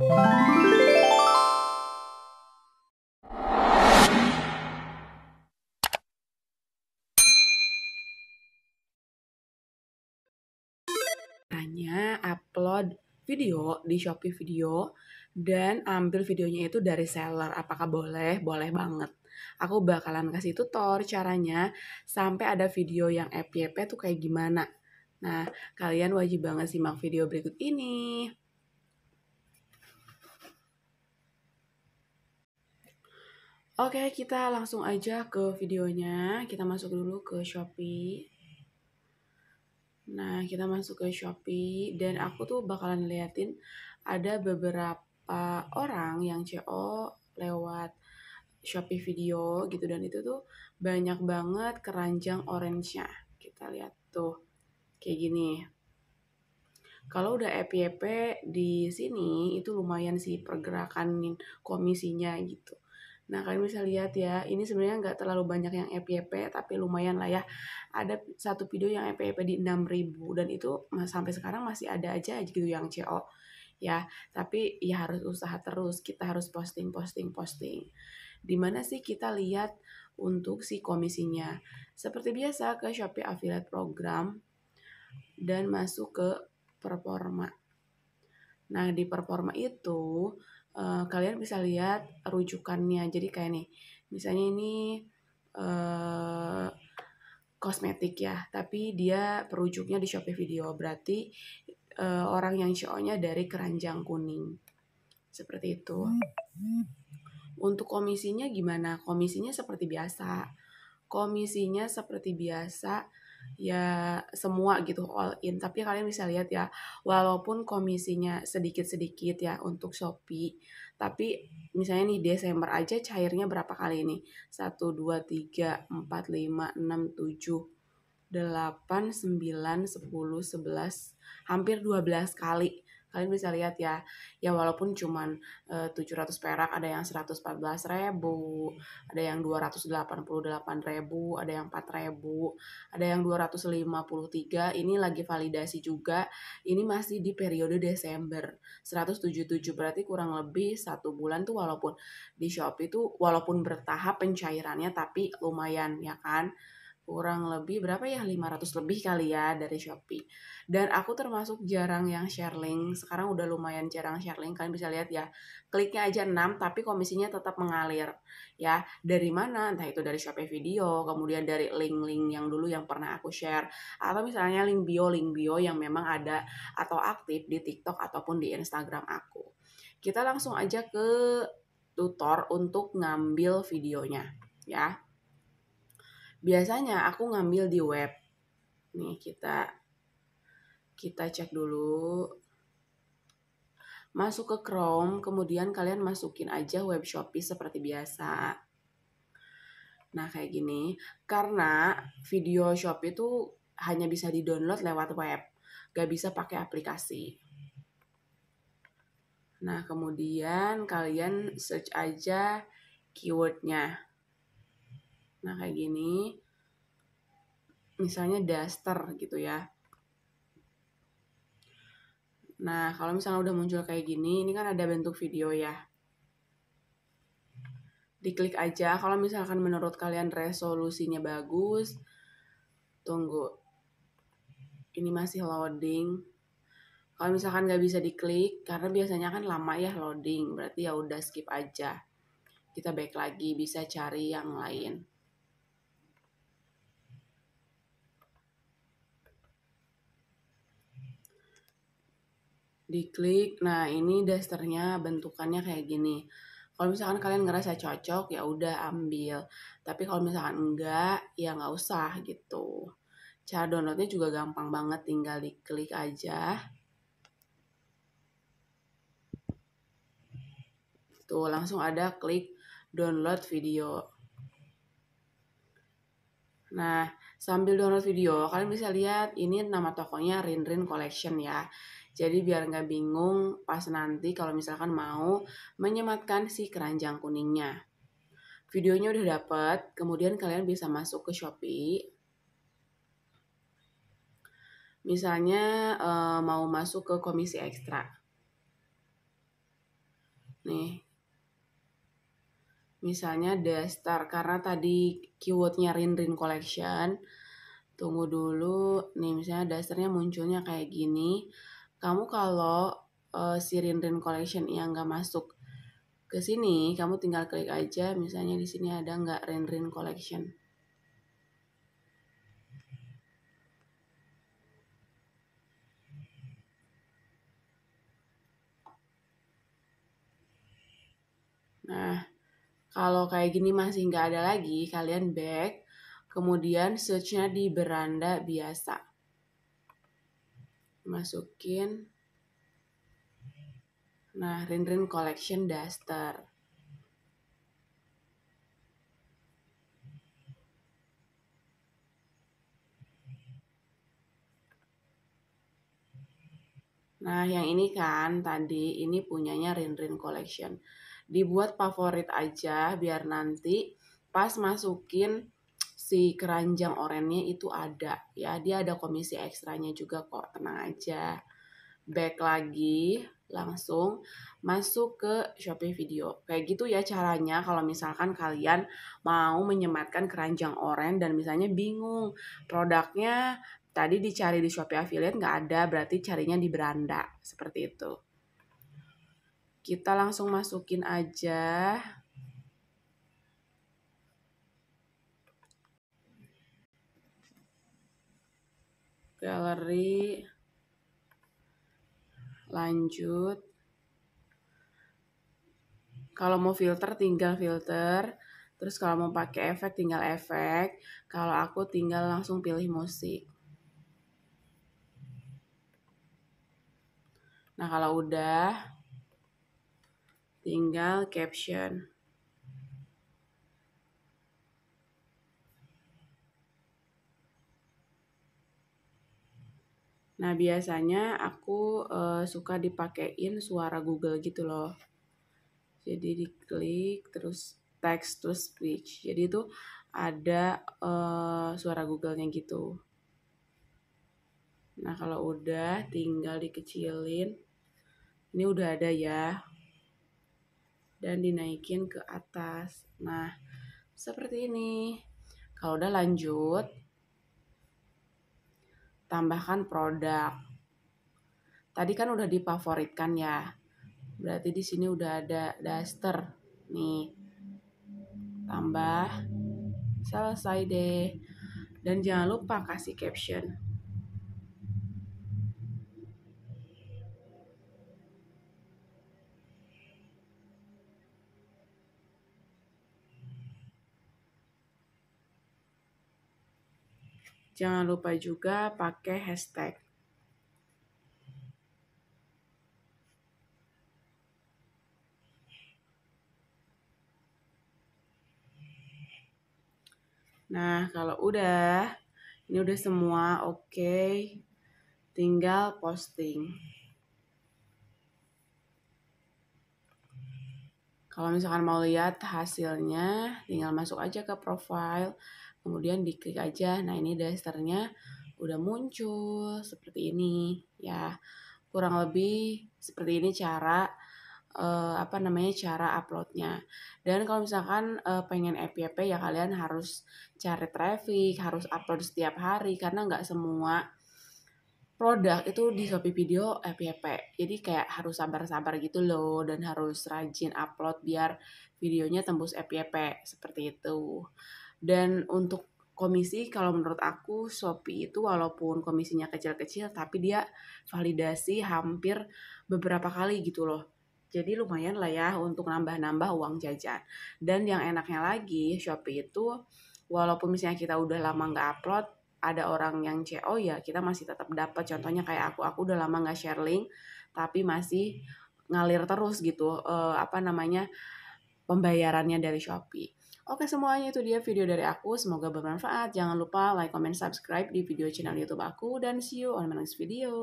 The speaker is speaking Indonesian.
Hanya upload video di Shopee Video dan ambil videonya itu dari seller. Apakah boleh? Boleh banget. Aku bakalan kasih tutor caranya sampai ada video yang FYP tuh kayak gimana. Nah, kalian wajib banget simak video berikut ini. Oke, kita langsung aja ke videonya. Kita masuk dulu ke Shopee. Nah, kita masuk ke Shopee dan aku tuh bakalan liatin ada beberapa orang yang CO lewat Shopee video gitu dan itu tuh banyak banget keranjang orange-nya. Kita lihat tuh kayak gini. Kalau udah EPP e di sini itu lumayan sih pergerakan komisinya gitu. Nah, kalian bisa lihat ya, ini sebenarnya nggak terlalu banyak yang FYP, tapi lumayan lah ya. Ada satu video yang FYP di 6000 dan itu sampai sekarang masih ada aja gitu yang CO ya. Tapi ya harus usaha terus, kita harus posting, posting, posting. dimana sih kita lihat untuk si komisinya? Seperti biasa ke Shopee Affiliate Program dan masuk ke performa Nah, di performa itu uh, kalian bisa lihat rujukannya. Jadi kayak nih, misalnya ini uh, kosmetik ya, tapi dia perujuknya di Shopee Video. Berarti uh, orang yang show nya dari keranjang kuning. Seperti itu. Untuk komisinya gimana? Komisinya seperti biasa. Komisinya seperti biasa ya semua gitu all in. Tapi kalian bisa lihat ya, walaupun komisinya sedikit-sedikit ya untuk Shopee, tapi misalnya nih Desember aja cairnya berapa kali ini? satu dua tiga empat lima enam tujuh delapan sembilan sepuluh sebelas hampir dua belas kali kalian bisa lihat ya ya walaupun cuman eh, uh, 700 perak ada yang 114 ribu ada yang 288 ribu ada yang 4 ribu ada yang 253 ini lagi validasi juga ini masih di periode Desember 177 berarti kurang lebih satu bulan tuh walaupun di Shopee tuh walaupun bertahap pencairannya tapi lumayan ya kan kurang lebih berapa ya 500 lebih kali ya dari Shopee. Dan aku termasuk jarang yang share link. Sekarang udah lumayan jarang share link. Kalian bisa lihat ya. Kliknya aja 6 tapi komisinya tetap mengalir ya. Dari mana? Entah itu dari Shopee video, kemudian dari link-link yang dulu yang pernah aku share atau misalnya link bio, link bio yang memang ada atau aktif di TikTok ataupun di Instagram aku. Kita langsung aja ke tutor untuk ngambil videonya ya biasanya aku ngambil di web nih kita kita cek dulu masuk ke Chrome kemudian kalian masukin aja web Shopee seperti biasa nah kayak gini karena video Shopee itu hanya bisa di download lewat web gak bisa pakai aplikasi nah kemudian kalian search aja keywordnya Nah, kayak gini. Misalnya daster gitu ya. Nah, kalau misalnya udah muncul kayak gini, ini kan ada bentuk video ya. Diklik aja kalau misalkan menurut kalian resolusinya bagus. Tunggu. Ini masih loading. Kalau misalkan nggak bisa diklik, karena biasanya kan lama ya loading, berarti ya udah skip aja. Kita back lagi, bisa cari yang lain. diklik. Nah, ini dasternya bentukannya kayak gini. Kalau misalkan kalian ngerasa cocok ya udah ambil. Tapi kalau misalkan enggak ya nggak usah gitu. Cara downloadnya juga gampang banget, tinggal diklik aja. Tuh, langsung ada klik download video. Nah, sambil download video, kalian bisa lihat ini nama tokonya Rinrin Collection ya. Jadi biar nggak bingung pas nanti kalau misalkan mau menyematkan si keranjang kuningnya. Videonya udah dapet, kemudian kalian bisa masuk ke Shopee. Misalnya eh, mau masuk ke komisi ekstra. Nih. Misalnya Destar karena tadi keywordnya rinrin Collection. Tunggu dulu, nih misalnya dasarnya munculnya kayak gini kamu kalau uh, si Rinrin Collection yang nggak masuk ke sini, kamu tinggal klik aja misalnya di sini ada nggak Rinrin Collection. Nah, kalau kayak gini masih nggak ada lagi, kalian back, kemudian searchnya di beranda biasa masukin nah Rinrin Collection Duster Nah, yang ini kan tadi ini punyanya Rinrin Collection. Dibuat favorit aja biar nanti pas masukin si keranjang orennya itu ada ya dia ada komisi ekstranya juga kok tenang aja back lagi langsung masuk ke Shopee Video. Kayak gitu ya caranya kalau misalkan kalian mau menyematkan keranjang oren dan misalnya bingung produknya tadi dicari di Shopee Affiliate nggak ada, berarti carinya di beranda. Seperti itu. Kita langsung masukin aja galeri lanjut kalau mau filter tinggal filter terus kalau mau pakai efek tinggal efek kalau aku tinggal langsung pilih musik nah kalau udah tinggal caption Nah, biasanya aku uh, suka dipakein suara Google gitu loh. Jadi diklik terus text to speech. Jadi itu ada uh, suara Google-nya gitu. Nah, kalau udah tinggal dikecilin. Ini udah ada ya. Dan dinaikin ke atas. Nah, seperti ini. Kalau udah lanjut, tambahkan produk. Tadi kan udah difavoritkan ya. Berarti di sini udah ada daster. Nih. Tambah. Selesai deh. Dan jangan lupa kasih caption. Jangan lupa juga pakai hashtag. Nah, kalau udah, ini udah semua oke, okay. tinggal posting. Kalau misalkan mau lihat hasilnya, tinggal masuk aja ke profile kemudian diklik aja nah ini dasarnya udah muncul seperti ini ya kurang lebih seperti ini cara uh, apa namanya cara uploadnya dan kalau misalkan uh, pengen FYP ya kalian harus cari traffic harus upload setiap hari karena nggak semua produk itu di Shopee Video FYP jadi kayak harus sabar-sabar gitu loh dan harus rajin upload biar videonya tembus FYP seperti itu dan untuk komisi kalau menurut aku Shopee itu walaupun komisinya kecil-kecil tapi dia validasi hampir beberapa kali gitu loh. Jadi lumayan lah ya untuk nambah-nambah uang jajan. Dan yang enaknya lagi Shopee itu walaupun misalnya kita udah lama nggak upload ada orang yang CO ya kita masih tetap dapat contohnya kayak aku aku udah lama nggak share link tapi masih ngalir terus gitu eh, apa namanya pembayarannya dari Shopee Oke semuanya itu dia video dari aku, semoga bermanfaat. Jangan lupa like, comment, subscribe di video channel YouTube aku dan see you on my next video.